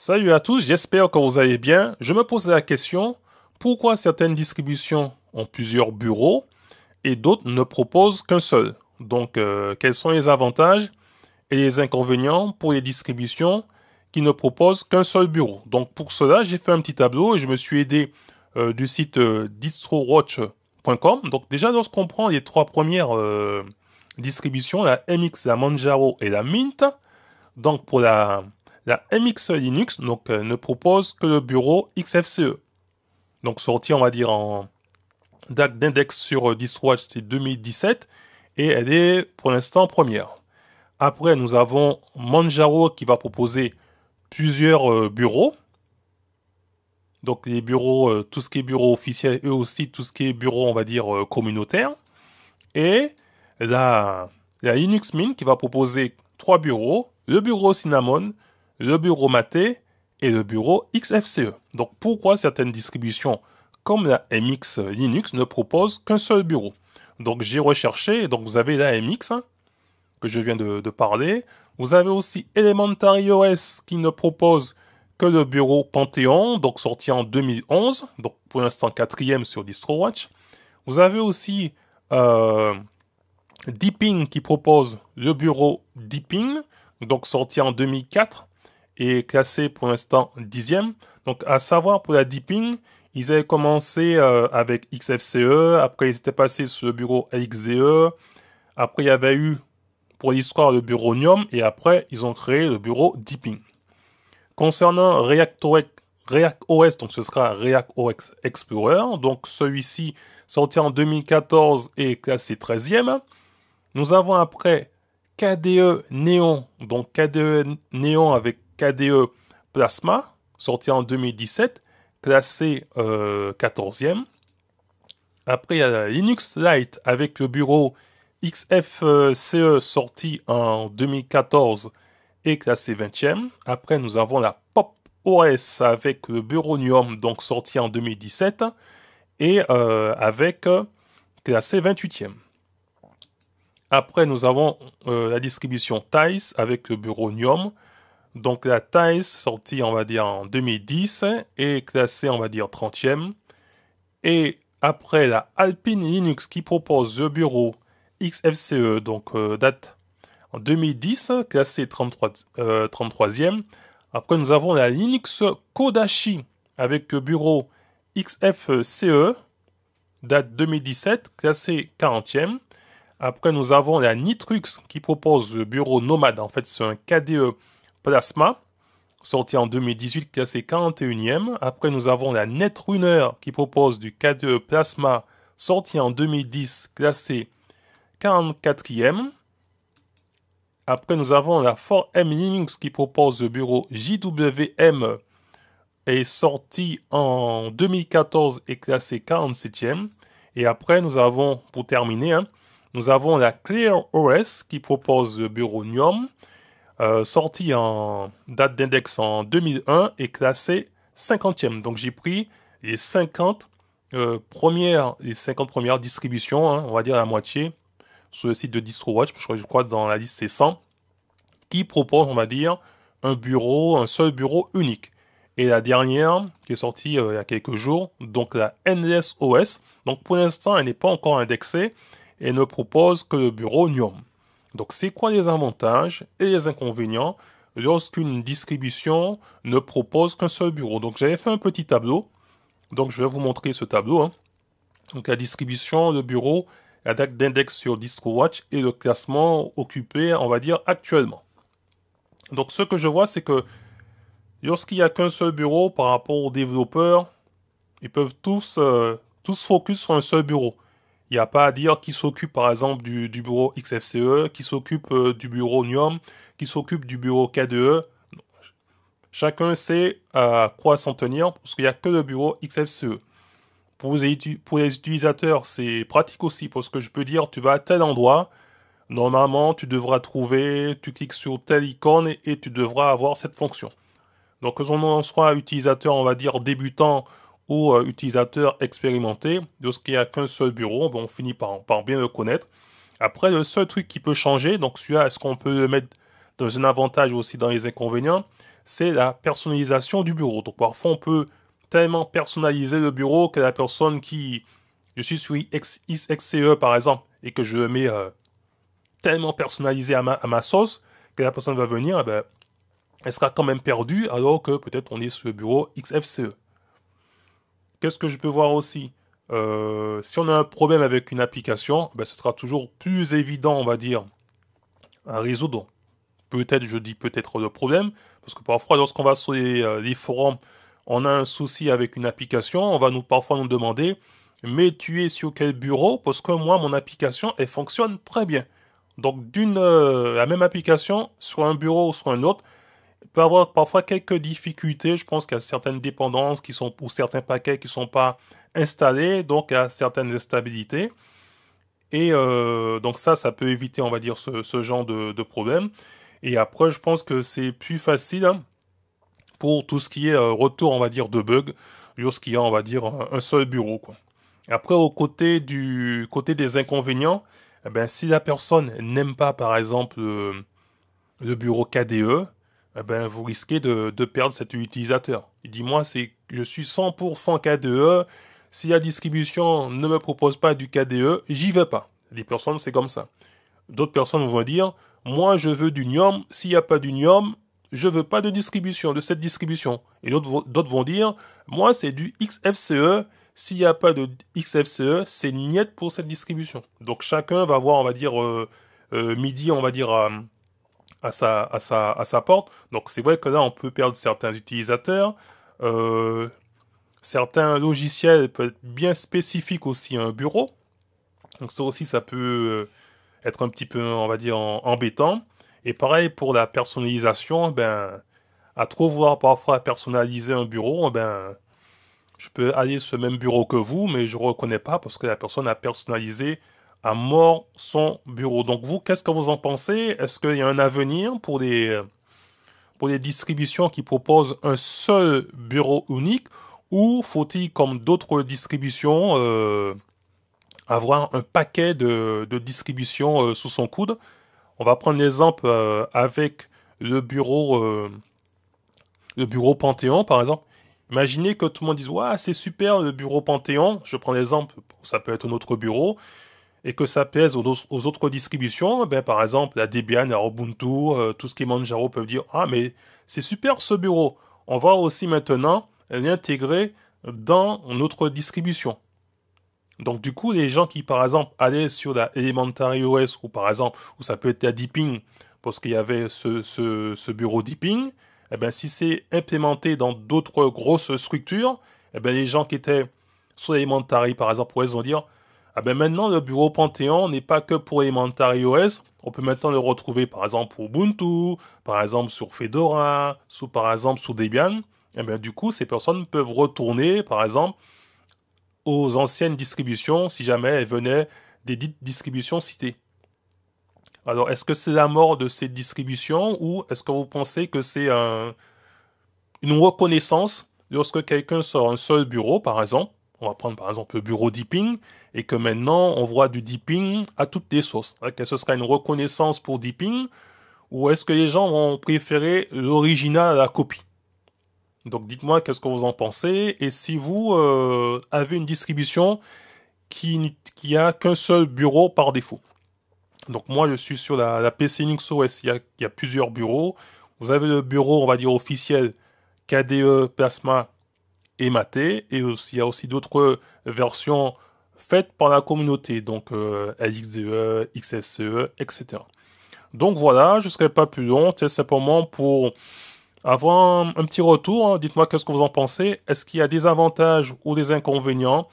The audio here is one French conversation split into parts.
Salut à tous, j'espère que vous allez bien. Je me pose la question, pourquoi certaines distributions ont plusieurs bureaux et d'autres ne proposent qu'un seul Donc, euh, quels sont les avantages et les inconvénients pour les distributions qui ne proposent qu'un seul bureau Donc, pour cela, j'ai fait un petit tableau et je me suis aidé euh, du site euh, distrowatch.com. Donc, déjà, lorsqu'on prend les trois premières distributions, la MX, la Manjaro et la Mint, donc pour la la MX Linux donc, euh, ne propose que le bureau XFCE. Donc sortie, on va dire, en date d'index sur DistroWatch, c'est 2017. Et elle est pour l'instant première. Après, nous avons Manjaro qui va proposer plusieurs euh, bureaux. Donc les bureaux, euh, tout ce qui est bureau officiel eux aussi tout ce qui est bureau, on va dire, communautaire. Et la, la Linux Mint qui va proposer trois bureaux. Le bureau Cinnamon, le bureau MATE et le bureau XFCE. Donc pourquoi certaines distributions comme la MX Linux ne proposent qu'un seul bureau Donc j'ai recherché, donc vous avez la MX hein, que je viens de, parler. Vous avez aussi Elementary OS qui ne propose que le bureau Pantheon, donc sorti en 2011, donc pour l'instant quatrième sur DistroWatch. Vous avez aussi euh, Deeping qui propose le bureau Deeping, donc sorti en 2004 classé pour l'instant 10 dixième. Donc, à savoir pour la Deeping, ils avaient commencé euh, avec XFCE, après ils étaient passés sur le bureau XE après il y avait eu pour l'histoire le bureau Nium, et après ils ont créé le bureau Dipping Concernant ReactOS. donc ce sera React Explorer, donc celui-ci sorti en 2014 et classé 13e. Nous avons après KDE Neon, donc KDE Neon avec KDE Plasma, sorti en 2017, classé 14e. Euh, Après, il y a Linux Lite avec le bureau XFCE sorti en 2014 et classé 20e. Après, nous avons la Pop OS avec le bureau GNOME, donc sorti en 2017 et euh, avec classé 28e. Après, nous avons euh, la distribution TICE avec le bureau donc la Thaïs, sortie on va dire en 2010, est classée on va dire 30e. Et après la Alpine Linux qui propose le bureau XFCE, donc euh, date en 2010, classée 33, e euh, Après nous avons la Linux Kodashi avec le bureau XFCE, date 2017, classée 40e. Après nous avons la Nitrux qui propose le bureau Nomade, en fait c'est un KDE Plasma, sorti en 2018, classé 41e. Après, nous avons la Netrunner qui propose du K2 Plasma, sorti en 2010, classé 44e. Après, nous avons la 4M Linux qui propose le bureau JWM, et sorti en 2014 et classé 47e. Et après, nous avons, pour terminer, hein, nous avons la Clear OS qui propose le bureau Nium, Sortie euh, sorti en date d'index en 2001 et classé 50e. Donc j'ai pris les 50 euh, premières les 50 premières distributions, hein, on va dire la moitié, sur le site de DistroWatch, je crois, je dans la liste c'est 100, qui propose, on va dire, un bureau, un seul bureau unique. Et la dernière, qui est sortie euh, il y a quelques jours, donc la NSOS, donc pour l'instant elle n'est pas encore indexée et ne propose que le bureau Nium. Donc c'est quoi les avantages et les inconvénients lorsqu'une distribution ne propose qu'un seul bureau Donc j'avais fait un petit tableau. Donc je vais vous montrer ce tableau. Hein. Donc la distribution, le bureau, la date d'index sur DistroWatch et le classement occupé, on va dire, actuellement. Donc ce que je vois, c'est que lorsqu'il n'y a qu'un seul bureau par rapport aux développeurs, ils peuvent tous, euh, tous focus sur un seul bureau. Il n'y a pas à dire qui s'occupe par exemple du, bureau XFCE, qui s'occupe euh, du bureau NIOM, qui s'occupe du bureau KDE. Chacun sait euh, à quoi s'en tenir parce qu'il n'y a que le bureau XFCE. Pour les, pour les utilisateurs, c'est pratique aussi parce que je peux dire tu vas à tel endroit, normalement tu devras trouver, tu cliques sur telle icône et, tu devras avoir cette fonction. Donc on sera en soit utilisateur, on va dire débutant ou euh, utilisateur expérimenté, lorsqu'il n'y a qu'un seul bureau, ben, on finit par, par, bien le connaître. Après, le seul truc qui peut changer, donc celui-là, est-ce qu'on peut le mettre dans un avantage aussi dans les inconvénients, c'est la personnalisation du bureau. Donc parfois, on peut tellement personnaliser le bureau que la personne qui... Je suis sur XCE par exemple, et que je mets euh, tellement personnalisé à ma, sauce que la personne va venir, eh ben, elle sera quand même perdue alors que peut-être on est sur le bureau XFCE. Qu'est-ce que je peux voir aussi euh, Si on a un problème avec une application, ben, ce sera toujours plus évident, on va dire, à résoudre. Peut-être, je dis peut-être le problème, parce que parfois, lorsqu'on va sur euh, les, forums, on a un souci avec une application, on va nous parfois nous demander, mais tu es sur quel bureau Parce que moi, mon application, elle fonctionne très bien. Donc, d'une euh, la même application soit un bureau ou sur un autre, peut avoir parfois quelques difficultés. Je pense qu'il y a certaines dépendances qui sont, ou certains paquets qui ne sont pas installés, donc il y a certaines instabilités. Et euh, donc ça, ça peut éviter, on va dire, ce, genre de, problème. Et après, je pense que c'est plus facile hein, pour tout ce qui est euh, retour, on va dire, de bugs, lorsqu'il y a, on va dire, un seul bureau. Après, au côté, du, côté des inconvénients, eh ben, si la personne n'aime pas, par exemple, le bureau KDE, eh ben, vous risquez de, de, perdre cet utilisateur. Il dit moi, c'est, je suis 100% KDE. Si la distribution ne me propose pas du KDE, j'y vais pas. Les personnes, c'est comme ça. D'autres personnes vont dire moi, je veux du niom S'il n'y a pas du niom je veux pas de distribution, de cette distribution. Et d'autres vont dire moi, c'est du XFCE. S'il n'y a pas de XFCE, c'est niet pour cette distribution. Donc chacun va voir on va dire, euh, euh, midi, on va dire à sa, porte. Donc c'est vrai que là, on peut perdre certains utilisateurs. Euh, certains logiciels peuvent être bien spécifiques aussi à un bureau. Donc ça aussi, ça peut euh, être un petit peu, on va dire, embêtant. Et pareil pour la personnalisation, eh ben, à trop voir parfois personnaliser un bureau, eh ben, je peux aller sur le même bureau que vous, mais je ne reconnais pas parce que la personne a personnalisé à mort son bureau. Donc vous, qu'est-ce que vous en pensez Est-ce qu'il y a un avenir pour des pour distributions qui proposent un seul bureau unique ou faut-il, comme d'autres distributions, euh, avoir un paquet de, de distributions euh, sous son coude On va prendre l'exemple euh, avec le bureau, le bureau Panthéon, par exemple. Imaginez que tout le monde dise ouais, c'est super le bureau Panthéon. Je prends l'exemple, ça peut être un autre bureau et que ça pèse aux, autres distributions, eh ben, par exemple, la Debian, la Ubuntu, euh, tout ce qui est Manjaro peuvent dire Ah, mais c'est super ce bureau. On va aussi maintenant l'intégrer dans notre distribution. Donc, du coup, les gens qui, par exemple, allaient sur la Elementary OS ou, par exemple, ou ça peut être la Deeping, parce qu'il y avait ce, ce, bureau Deeping, eh ben si c'est implémenté dans d'autres grosses structures, eh bien, les gens qui étaient sur Elementary par exemple, OS vont dire ah ben maintenant, le bureau Panthéon n'est pas que pour Elementary OS. On peut maintenant le retrouver par exemple pour Ubuntu, par exemple sur Fedora, sous, par exemple sur Debian. Et eh bien du coup, ces personnes peuvent retourner par exemple aux anciennes distributions si jamais elles venaient des dites distributions citées. Alors, est-ce que c'est la mort de ces distributions ou est-ce que vous pensez que c'est une reconnaissance lorsque quelqu'un sort un seul bureau, par exemple on va prendre par exemple le bureau dipping, et que maintenant on voit du dipping à toutes les sources. Est-ce sera une reconnaissance pour dipping, ou est-ce que les gens vont préférer l'original à la copie Donc dites-moi qu'est-ce que vous en pensez, et si vous euh, avez une distribution qui, n'a a qu'un seul bureau par défaut. Donc moi je suis sur la, PC Linux OS, il y, a, il y a plusieurs bureaux. Vous avez le bureau, on va dire officiel, KDE Plasma Maté Et aussi, il y a aussi d'autres euh, versions faites par la communauté, donc euh, LXDE, XSCE, etc. Donc voilà, je ne serai pas plus long, c'est simplement pour avoir un, petit retour. Hein. Dites-moi qu'est-ce que vous en pensez. Est-ce qu'il y a des avantages ou des inconvénients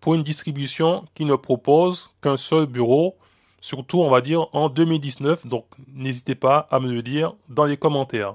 pour une distribution qui ne propose qu'un seul bureau, surtout on va dire en 2019. Donc n'hésitez pas à me le dire dans les commentaires.